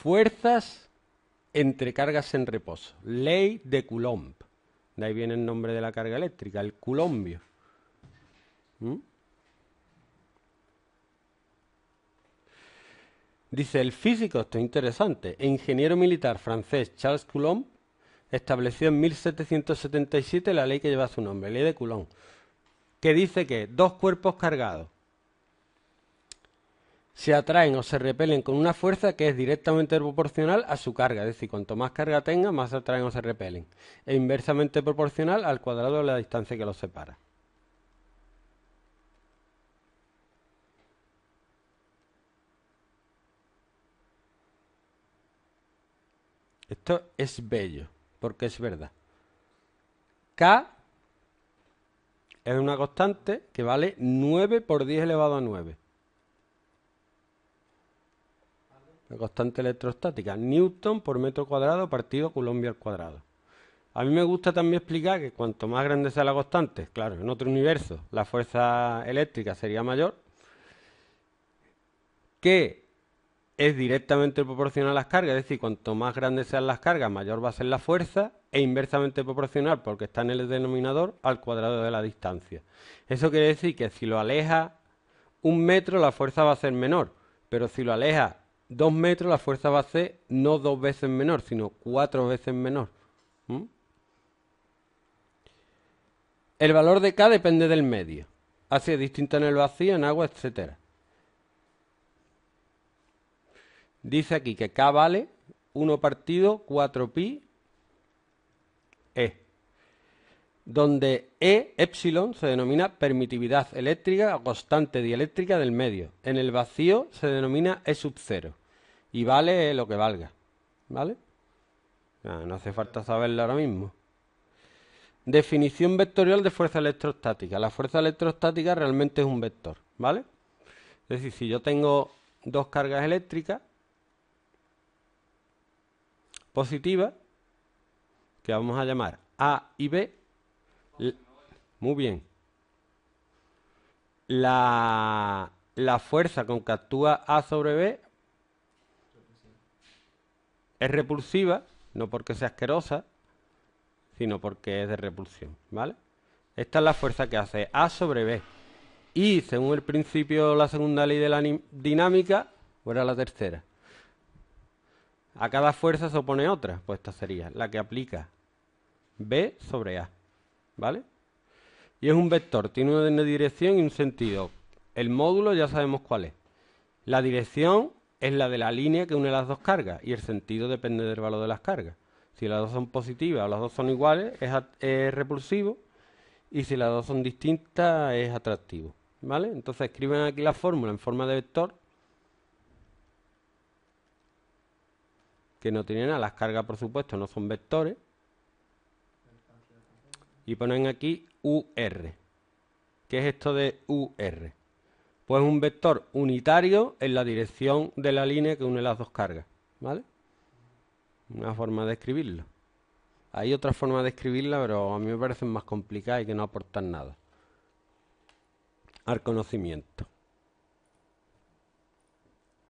fuerzas entre cargas en reposo. Ley de Coulomb. De ahí viene el nombre de la carga eléctrica, el coulombio. ¿Mm? Dice el físico, esto es interesante, e ingeniero militar francés Charles Coulomb estableció en 1777 la ley que lleva su nombre, ley de Coulomb, que dice que dos cuerpos cargados se atraen o se repelen con una fuerza que es directamente proporcional a su carga, es decir, cuanto más carga tenga, más se atraen o se repelen, e inversamente proporcional al cuadrado de la distancia que los separa. Esto es bello, porque es verdad. K es una constante que vale 9 por 10 elevado a 9. la constante electrostática, Newton por metro cuadrado partido Colombia al cuadrado. A mí me gusta también explicar que cuanto más grande sea la constante, claro, en otro universo la fuerza eléctrica sería mayor, que es directamente proporcional a las cargas, es decir, cuanto más grandes sean las cargas, mayor va a ser la fuerza, e inversamente proporcional, porque está en el denominador, al cuadrado de la distancia. Eso quiere decir que si lo aleja un metro, la fuerza va a ser menor, pero si lo aleja 2 metros, la fuerza va a ser no dos veces menor, sino cuatro veces menor. El valor de K depende del medio. Así es distinto en el vacío, en agua, etc. Dice aquí que K vale 1 partido 4pi E. Donde E, epsilon, se denomina permitividad eléctrica o constante dieléctrica del medio. En el vacío se denomina E sub 0 y vale lo que valga. ¿Vale? No, hace falta saberlo ahora mismo. Definición vectorial de fuerza electrostática. La fuerza electrostática realmente es un vector, ¿vale? Es decir, si yo tengo dos cargas eléctricas positivas, que vamos a llamar A y B, muy bien. La, la fuerza con que actúa A sobre B es repulsiva, no porque sea asquerosa, sino porque es de repulsión, ¿vale? Esta es la fuerza que hace A sobre B. Y según el principio, la segunda ley de la dinámica, fuera la tercera. A cada fuerza se opone otra, pues esta sería la que aplica B sobre A, ¿vale? Y es un vector, tiene una dirección y un sentido. El módulo ya sabemos cuál es. La dirección es la de la línea que une las dos cargas y el sentido depende del valor de las cargas. Si las dos son positivas o las dos son iguales, es, repulsivo y si las dos son distintas, es atractivo. ¿Vale? Entonces escriben aquí la fórmula en forma de vector que no tiene nada. Las cargas, por supuesto, no son vectores. Y ponen aquí UR. ¿Qué es esto de UR? pues un vector unitario en la dirección de la línea que une las dos cargas, ¿vale? Una forma de escribirlo. Hay otra forma de escribirla, pero a mí me parece más complicada y que no aportan nada al conocimiento.